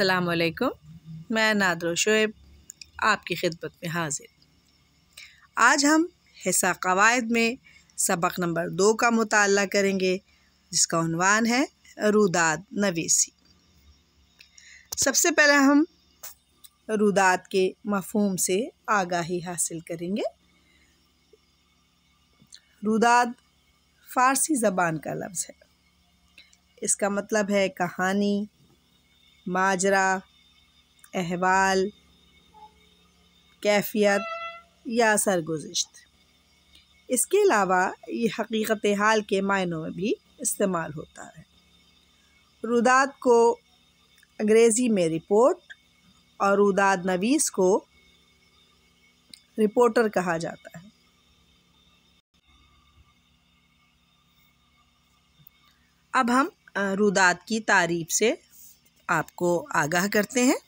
असलकुम मैं नादरो शुएब आपकी खिदमत में हाजिर आज हम हिस्सा कवायद में सबक नंबर दो का मताल करेंगे जिसका उनवान है रुदाद नवेसी सबसे पहले हम रुदाद के मफहम से आगाही हासिल करेंगे रुदाद फ़ारसी ज़बान का लफ्ज़ है इसका मतलब है कहानी माजरा अहवाल कैफियत या सरगुजश्त इसके अलावा ये हकीकत हाल के मायनों में भी इस्तेमाल होता है रुदाद को अंग्रेज़ी में रिपोर्ट और रुदाद नवीस को रिपोर्टर कहा जाता है अब हम रुदाद की तारीफ से आपको आगाह करते हैं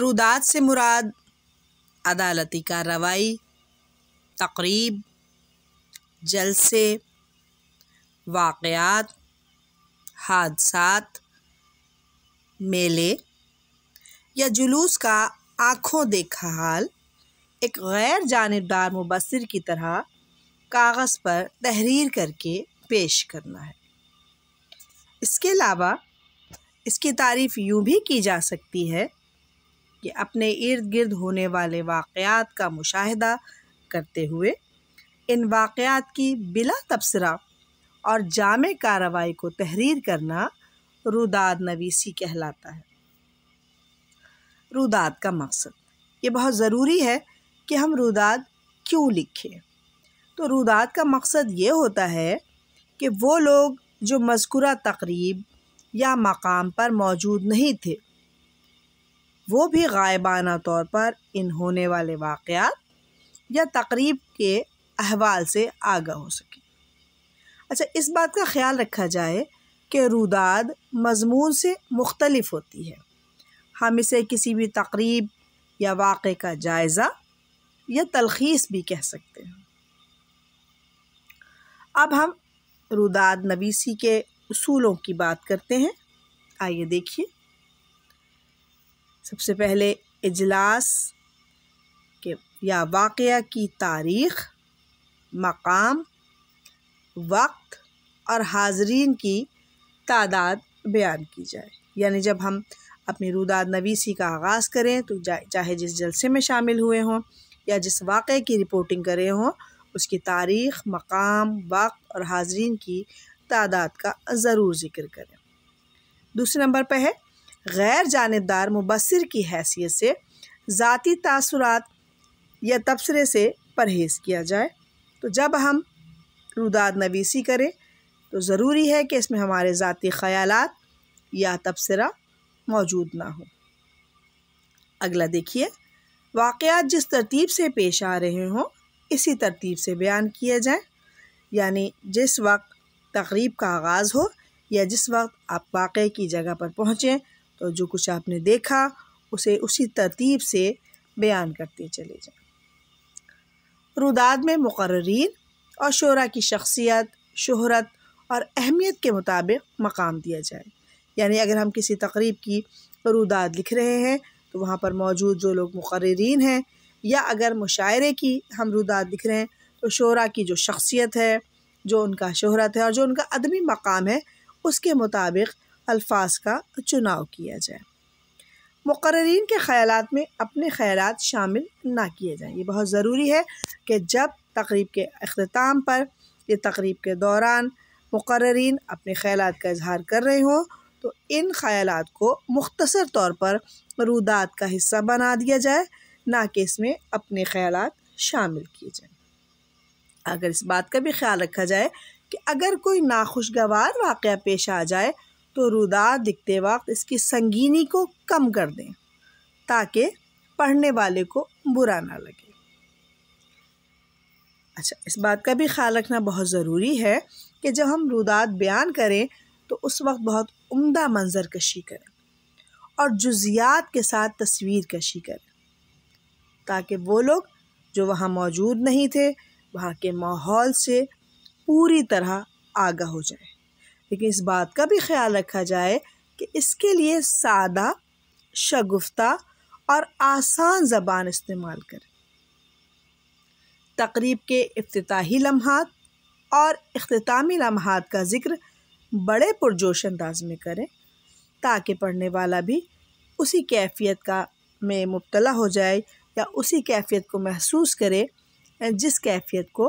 रुदात से मुराद अदालती कार्रवाई तकरीब जलसे वाक़ात हादसात मेले या जुलूस का आँखों देखा हाल एक गैर जानबदार मुबसर की तरह कागज़ पर तहरीर करके पेश करना है इसके अलावा इसकी तारीफ़ यूँ भी की जा सकती है कि अपने इर्द गिर्द होने वाले वाक़ात का मुशाहिदा करते हुए इन वाक़ात की बिला तबसरा और जाम कार्रवाई को तहरीर करना रुदाद नवीसी कहलाता है रुदाद का मकसद ये बहुत ज़रूरी है कि हम रुदाद क्यों लिखें तो रुदाद का मकसद ये होता है कि वो लोग जो मजकूरा तकरीब या मकाम पर मौजूद नहीं थे वो भी गायबाना तौर पर इन होने वाले वाक़ या तकरीब के अहवाल से आगा हो सके अच्छा इस बात का ख्याल रखा जाए कि रुदाद मजमून से मुख्तलफ होती है हम इसे किसी भी तकरीब या वाक़े का जायज़ा या तलखीस भी कह सकते हैं अब हम रुदाद नवीसी के उसूलों की बात करते हैं आइए देखिए सबसे पहले इजलास के या वाक़ की तारीख़ मकाम वक्त और हाजरीन की तादाद बयान की जाए यानी जब हम अपनी रुदाद नवीसी का आगाज़ करें तो चाहे जिस जलसे में शामिल हुए हों या जिस वाक़े की रिपोर्टिंग करें हों उसकी तारीख़ मकाम वक्त और हाजरीन की तादाद का ज़रूर जिक्र करें दूसरे नंबर पर है गैर जानबदार मुबसर की हैसियत से ज़ाती तासरात या तबसरे से परहेज़ किया जाए तो जब हम रुदाद नवीसी करें तो ज़रूरी है कि इसमें हमारे ज़ाती ख़याल या तबसरा मौजूद ना हो अगला देखिए वाक़ात जिस तरतीब से पेश आ रहे हों इसी तरतीब से बयान किए जाएँ यानी जिस वक्त तकरीब का आगाज़ हो या जिस वक्त आप वाक़े की जगह पर पहुँचें तो जो कुछ आपने देखा उसे उसी तरतीब से बयान करते चले जाएं रुदाद में मुकर्रीन और शोरा की शख्सियत शहरत और अहमियत के मुताबिक मकाम दिया जाए यानी अगर हम किसी तकरीब की रुदाद लिख रहे हैं तो वहाँ पर मौजूद जो लोग मुकर्रीन हैं या अगर मुशायरे की हम रुदाद लिख रहे हैं तो शोरा की जो शख्सियत है जो उनका शहरत है और जो उनका अदमी मकाम है उसके मुताबिक अल्फाज का चुनाव किया जाए मुकर्रीन के ख्याल में अपने ख्याल शामिल ना किए जाएँ ये बहुत ज़रूरी है कि जब तकरीब के अख्ताम पर या तकरीब के दौरान मुकर्रीन अपने ख्याल का इजहार कर रहे हों तो इन ख्याल को मुख्तसर तौर पर रूदात का हिस्सा बना दिया जाए ना कि इसमें अपने ख्याल शामिल किए जाएँ अगर इस बात का भी ख्याल रखा जाए कि अगर कोई नाखुशगवार वाक़ पेश आ जाए तो रुदा दिखते वक्त इसकी संगीनी को कम कर दें ताकि पढ़ने वाले को बुरा ना लगे अच्छा इस बात का भी ख्याल रखना बहुत ज़रूरी है कि जब हम रुदात बयान करें तो उस वक्त बहुत उम्दा मंजर कशी करें और जुजियात के साथ तस्वीर कशी करें ताकि वो लोग जो वहाँ मौजूद नहीं थे वहाँ के माहौल से पूरी तरह आगा हो जाए लेकिन इस बात का भी ख्याल रखा जाए कि इसके लिए सादा शगुफ्ता और आसान ज़बान इस्तेमाल करें तकरीब के अफ्ताही लम्हात और अख्तामी लम्हात का ज़िक्र बड़े पुरजोश अंदाज में करें ताकि पढ़ने वाला भी उसी कैफियत का में मुबतला हो जाए या उसी कैफियत को महसूस करे जिस कैफियत को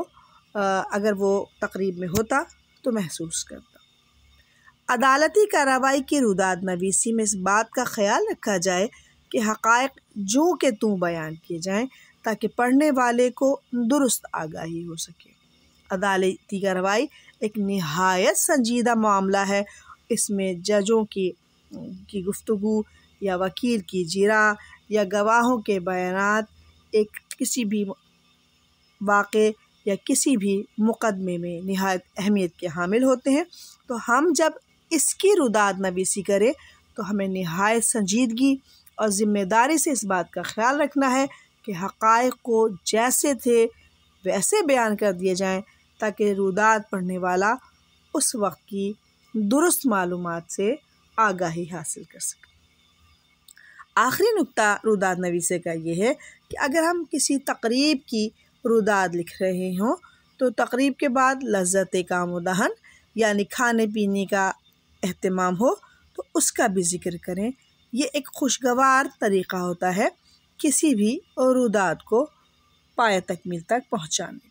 अगर वो तकरीब में होता तो महसूस करता अदालती कार्रवाई की रुदाद नवीसी में इस बात का ख्याल रखा जाए कि हकायक जो के तू बयान किए जाएँ ताकि पढ़ने वाले को दुरुस्त आगाही हो सके अदालती कार्रवाई एक नहायत संजीदा मामला है इसमें जजों की की गुफ्तु या वकील की जिरा या गवाहों के बयान एक किसी भी वाक़ या किसी भी मुकदमे में नहायत अहमियत के हामिल होते हैं तो हम जब इसकी रुदाद नवीसी करें तो हमें नहायत संजीदगी और ज़िम्मेदारी से इस बात का ख्याल रखना है कि हक़ को जैसे थे वैसे बयान कर दिए जाएं ताकि रुदाद पढ़ने वाला उस वक्त की दुरुस्त मालूम से आगाही हासिल कर सके आखिरी नुक्ता रुदाद नवीसे का ये है कि अगर हम किसी तकरीब की रुदाद लिख रहे हों तो तकरीब के बाद लज्जत कामदहन यानि खाने पीने का अहतमाम हो तो उसका भी ज़िक्र करें ये एक खुशगवार तरीक़ा होता है किसी भी रुदाद को पाए तकमील तक पहुँचाने